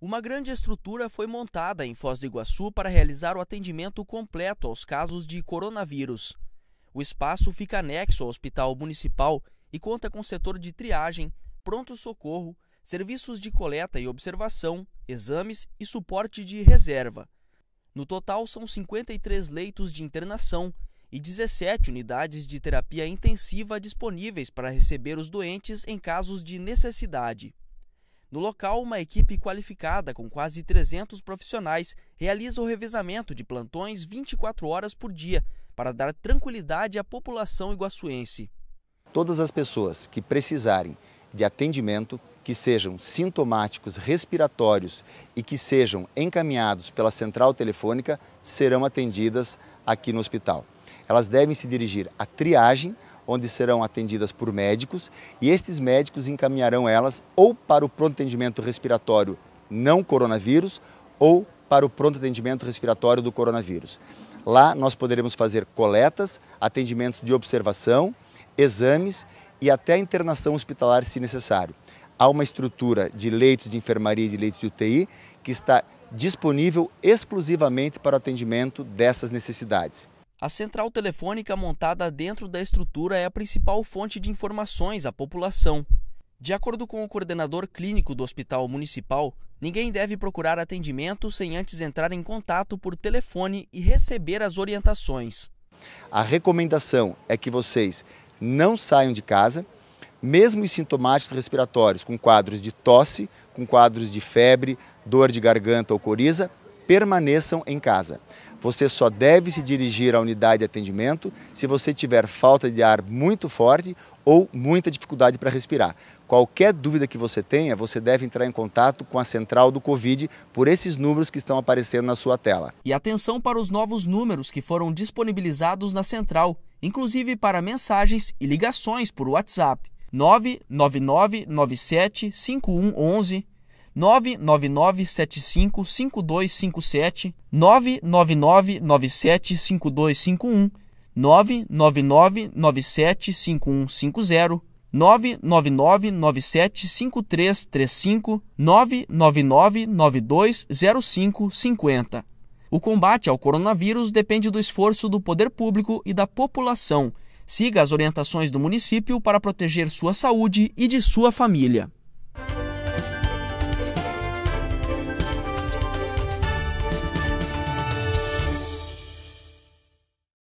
Uma grande estrutura foi montada em Foz do Iguaçu para realizar o atendimento completo aos casos de coronavírus. O espaço fica anexo ao Hospital Municipal e conta com setor de triagem, pronto-socorro, serviços de coleta e observação, exames e suporte de reserva. No total, são 53 leitos de internação e 17 unidades de terapia intensiva disponíveis para receber os doentes em casos de necessidade. No local, uma equipe qualificada com quase 300 profissionais realiza o revezamento de plantões 24 horas por dia para dar tranquilidade à população iguaçuense. Todas as pessoas que precisarem de atendimento, que sejam sintomáticos respiratórios e que sejam encaminhados pela central telefônica, serão atendidas aqui no hospital. Elas devem se dirigir à triagem onde serão atendidas por médicos e estes médicos encaminharão elas ou para o pronto atendimento respiratório não coronavírus ou para o pronto atendimento respiratório do coronavírus. Lá nós poderemos fazer coletas, atendimentos de observação, exames e até internação hospitalar se necessário. Há uma estrutura de leitos de enfermaria e de leitos de UTI que está disponível exclusivamente para o atendimento dessas necessidades. A central telefônica montada dentro da estrutura é a principal fonte de informações à população. De acordo com o coordenador clínico do Hospital Municipal, ninguém deve procurar atendimento sem antes entrar em contato por telefone e receber as orientações. A recomendação é que vocês não saiam de casa, mesmo os sintomáticos respiratórios, com quadros de tosse, com quadros de febre, dor de garganta ou coriza, permaneçam em casa. Você só deve se dirigir à unidade de atendimento se você tiver falta de ar muito forte ou muita dificuldade para respirar. Qualquer dúvida que você tenha, você deve entrar em contato com a central do Covid por esses números que estão aparecendo na sua tela. E atenção para os novos números que foram disponibilizados na central, inclusive para mensagens e ligações por WhatsApp. 99997 5111 999755257, 999975251, 999975150, 999975335, 999920550. O combate ao coronavírus depende do esforço do poder público e da população. Siga as orientações do município para proteger sua saúde e de sua família.